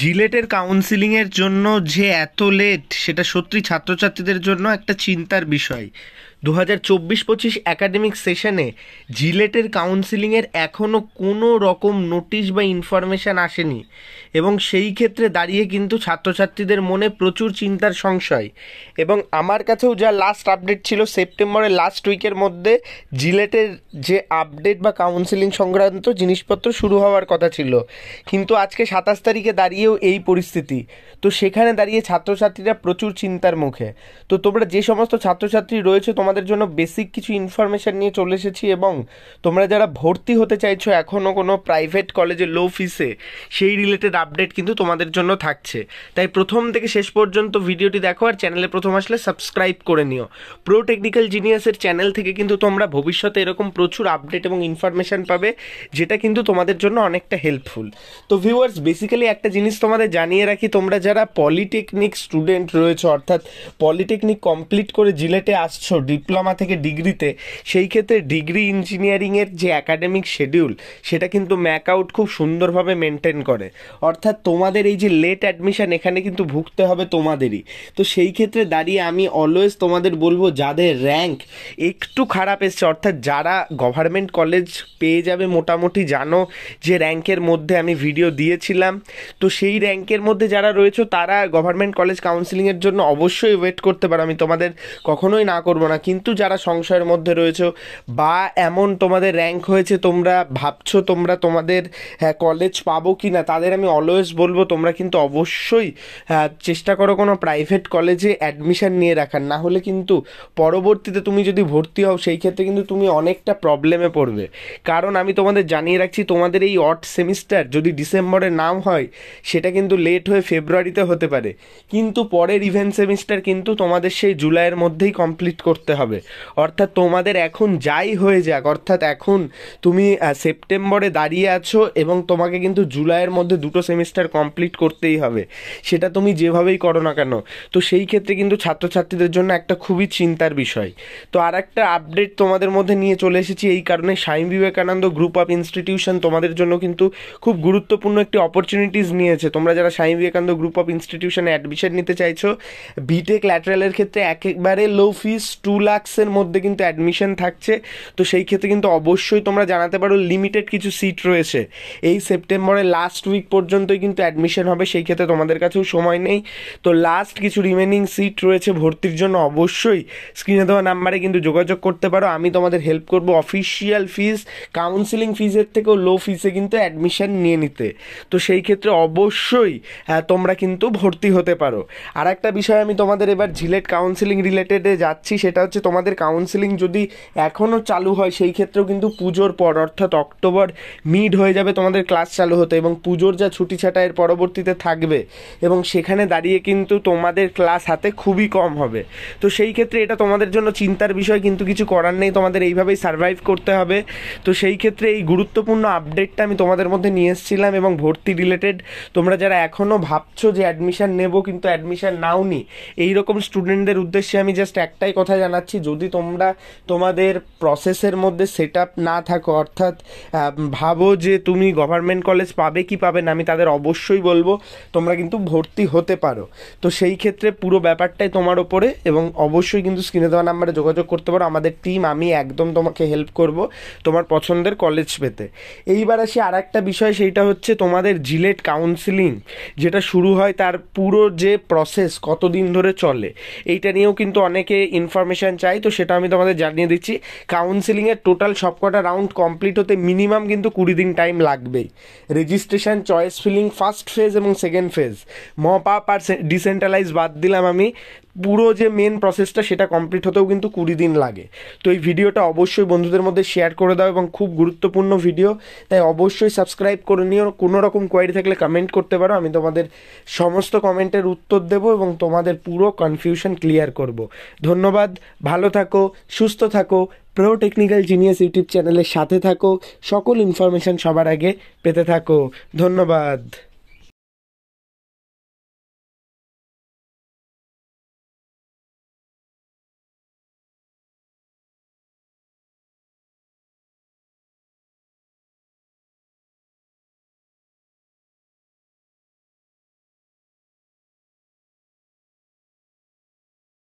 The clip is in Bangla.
জিলেটের কাউন্সিলিংয়ের জন্য যে এত লেট সেটা সত্যি ছাত্রছাত্রীদের জন্য একটা চিন্তার বিষয় দু হাজার চব্বিশ পঁচিশ অ্যাকাডেমিক সেশনে জিলেটের কাউন্সিলিংয়ের এখনও কোনো রকম নোটিশ বা ইনফরমেশান আসেনি এবং সেই ক্ষেত্রে দাঁড়িয়ে কিন্তু ছাত্রছাত্রীদের মনে প্রচুর চিন্তার সংশয় এবং আমার কাছেও যা লাস্ট আপডেট ছিল সেপ্টেম্বরের লাস্ট উইকের মধ্যে জিলেটের যে আপডেট বা কাউন্সিলিং সংক্রান্ত জিনিসপত্র শুরু হওয়ার কথা ছিল কিন্তু আজকে সাতাশ তারিখে দাঁড়িয়েও এই পরিস্থিতি তো সেখানে দাঁড়িয়ে ছাত্রছাত্রীরা প্রচুর চিন্তার মুখে তো তোমরা যে সমস্ত ছাত্রছাত্রী রয়েছে তোমার তোমাদের জন্য বেসিক কিছু ইনফরমেশান নিয়ে চলে এসেছি এবং তোমরা যারা ভর্তি হতে চাইছো এখনও কোনো প্রাইভেট কলেজে লো ফিসে সেই রিলেটেড আপডেট কিন্তু তোমাদের জন্য থাকছে তাই প্রথম থেকে শেষ পর্যন্ত ভিডিওটি দেখো আর চ্যানেলে প্রথম আসলে সাবস্ক্রাইব করে নিও প্রো টেকনিক্যাল জিনিয়াসের চ্যানেল থেকে কিন্তু তোমরা ভবিষ্যতে এরকম প্রচুর আপডেট এবং ইনফরমেশান পাবে যেটা কিন্তু তোমাদের জন্য অনেকটা হেল্পফুল তো ভিউয়ার্স বেসিক্যালি একটা জিনিস তোমাদের জানিয়ে রাখি তোমরা যারা পলিটেকনিক স্টুডেন্ট রয়েছে অর্থাৎ পলিটেকনিক কমপ্লিট করে জিলেটে আসছো ডি ডিপ্লোমা থেকে ডিগ্রিতে সেই ক্ষেত্রে ডিগ্রি ইঞ্জিনিয়ারিংয়ের যে অ্যাকাডেমিক শেডিউল সেটা কিন্তু ম্যাক আউট খুব সুন্দরভাবে মেনটেন করে অর্থাৎ তোমাদের এই যে লেট অ্যাডমিশান এখানে কিন্তু ভুগতে হবে তোমাদেরই তো সেই ক্ষেত্রে দাঁড়িয়ে আমি অলওয়েজ তোমাদের বলবো যাদের র্যাঙ্ক একটু খারাপ এসছে অর্থাৎ যারা গভর্নমেন্ট কলেজ পেয়ে যাবে মোটামুটি জানো যে র্যাঙ্কের মধ্যে আমি ভিডিও দিয়েছিলাম তো সেই র্যাঙ্কের মধ্যে যারা রয়েছে তারা গভর্নমেন্ট কলেজ কাউন্সিলিংয়ের জন্য অবশ্যই ওয়েট করতে পারো আমি তোমাদের কখনোই না করবো না কিন্তু যারা সংশয়ের মধ্যে রয়েছে বা এমন তোমাদের র্যাঙ্ক হয়েছে তোমরা ভাবছো তোমরা তোমাদের কলেজ হ্যাঁ, পাবো কি না তাদের আমি অলওয়েজ বলবো তোমরা কিন্তু অবশ্যই হ্যাঁ, চেষ্টা করো কোনো প্রাইভেট কলেজে অ্যাডমিশান নিয়ে রাখার না হলে কিন্তু পরবর্তীতে তুমি যদি ভর্তি হও সেই ক্ষেত্রে কিন্তু তুমি অনেকটা প্রবলেমে পড়বে কারণ আমি তোমাদের জানিয়ে রাখছি তোমাদের এই অট সেমিস্টার যদি ডিসেম্বরে নাম হয় সেটা কিন্তু লেট হয়ে ফেব্রুয়ারিতে হতে পারে কিন্তু পরের ইভেন্ট সেমিস্টার কিন্তু তোমাদের সেই জুলাইয়ের মধ্যেই কমপ্লিট করতে হবে অর্থাৎ তোমাদের এখন যাই হয়ে যাক অর্থাৎ এখন তুমি সেপ্টেম্বরে দাঁড়িয়ে আছো এবং তোমাকে কিন্তু জুলাইয়ের মধ্যে দুটো সেমিস্টার কমপ্লিট করতেই হবে সেটা তুমি যেভাবেই করো না কেন তো সেই ক্ষেত্রে কিন্তু ছাত্রছাত্রীদের জন্য একটা খুবই চিন্তার বিষয় তো আর একটা আপডেট তোমাদের মধ্যে নিয়ে চলে এসেছি এই কারণে স্বামী বিবেকানন্দ গ্রুপ অফ ইনস্টিটিউশন তোমাদের জন্য কিন্তু খুব গুরুত্বপূর্ণ একটি অপরচুনিটিস নিয়েছে তোমরা যারা স্বামী বিবেকানন্দ গ্রুপ অফ ইনস্টিটিউশনে অ্যাডমিশন নিতে চাইছো বিটেক ল্যাটারালের ক্ষেত্রে একেবারে লো ফিস টু লাক্সের মধ্যে কিন্তু অ্যাডমিশন থাকছে তো সেই ক্ষেত্রে কিন্তু অবশ্যই তোমরা জানাতে পারো লিমিটেড কিছু সিট রয়েছে এই সেপ্টেম্বরের লাস্ট উইক পর্যন্তই কিন্তু অ্যাডমিশন হবে সেই ক্ষেত্রে তোমাদের কাছেও সময় নেই তো লাস্ট কিছু রিমেনিং সিট রয়েছে ভর্তির জন্য অবশ্যই স্ক্রিনে দেওয়া নাম্বারে কিন্তু যোগাযোগ করতে পারো আমি তোমাদের হেল্প করব অফিসিয়াল ফিস কাউন্সিলিং ফিজের থেকেও লো ফিসে কিন্তু অ্যাডমিশন নিয়ে নিতে তো সেই ক্ষেত্রে অবশ্যই তোমরা কিন্তু ভর্তি হতে পারো আর একটা বিষয় আমি তোমাদের এবার ঝিলেট কাউন্সিলিং রিলেটেডে যাচ্ছি সেটা হচ্ছে হচ্ছে তোমাদের কাউন্সিলিং যদি এখনও চালু হয় সেই ক্ষেত্রেও কিন্তু পুজোর পর অর্থাৎ অক্টোবর মিড হয়ে যাবে তোমাদের ক্লাস চালু হতে এবং পুজোর যা ছুটি ছাটা এর পরবর্তীতে থাকবে এবং সেখানে দাঁড়িয়ে কিন্তু তোমাদের ক্লাস হাতে খুবই কম হবে তো সেই ক্ষেত্রে এটা তোমাদের জন্য চিন্তার বিষয় কিন্তু কিছু করার নেই তোমাদের এইভাবেই সার্ভাইভ করতে হবে তো সেই ক্ষেত্রে এই গুরুত্বপূর্ণ আপডেটটা আমি তোমাদের মধ্যে নিয়ে এসেছিলাম এবং ভর্তি রিলেটেড তোমরা যারা এখনও ভাবছো যে অ্যাডমিশান নেব কিন্তু অ্যাডমিশান নাও নি এইরকম স্টুডেন্টদের উদ্দেশ্যে আমি জাস্ট একটাই কথা জানাচ্ছি পাচ্ছি যদি তোমরা তোমাদের প্রসেসের মধ্যে সেট না থাকো অর্থাৎ ভাবো যে তুমি গভর্নমেন্ট কলেজ পাবে কি পাবে না আমি তাদের অবশ্যই বলবো তোমরা কিন্তু ভর্তি হতে পারো তো সেই ক্ষেত্রে পুরো ব্যাপারটাই তোমার ওপরে এবং অবশ্যই কিন্তু স্ক্রিনে দেওয়া নাম্বারে যোগাযোগ করতে পারো আমাদের টিম আমি একদম তোমাকে হেল্প করব তোমার পছন্দের কলেজ পেতে এইবার আসি আর একটা বিষয় সেইটা হচ্ছে তোমাদের জিলেট কাউন্সিলিং যেটা শুরু হয় তার পুরো যে প্রসেস কতদিন ধরে চলে এইটা নিয়েও কিন্তু অনেকে ইনফরমেশান কন্ডিশন চাই তো সেটা আমি তোমাদের জানিয়ে দিচ্ছি কাউন্সিলিংয়ের টোটাল সবকটা রাউন্ড কমপ্লিট হতে মিনিমাম কিন্তু কুড়ি দিন টাইম লাগবেই registration choice filling first phase এবং সেকেন্ড ফেজ মপ আপ আর ডিসেন্ট্রালাইজ বাদ দিলাম আমি পুরো যে মেন প্রসেসটা সেটা কমপ্লিট হতেও কিন্তু কুড়ি দিন লাগে তো এই ভিডিওটা অবশ্যই বন্ধুদের মধ্যে শেয়ার করে দাও এবং খুব গুরুত্বপূর্ণ ভিডিও তাই অবশ্যই সাবস্ক্রাইব করে নিও কোনো রকম কোয়ারি থাকলে কমেন্ট করতে পারো আমি তোমাদের সমস্ত কমেন্টের উত্তর দেব এবং তোমাদের পুরো কনফিউশন ক্লিয়ার করব ধন্যবাদ ভালো থাকো সুস্থ থাকো প্রো টেকনিক্যাল জিনিয়াস ইউটিউব চ্যানেলের সাথে থাকো সকল ইনফরমেশান সবার আগে পেতে থাকো ধন্যবাদ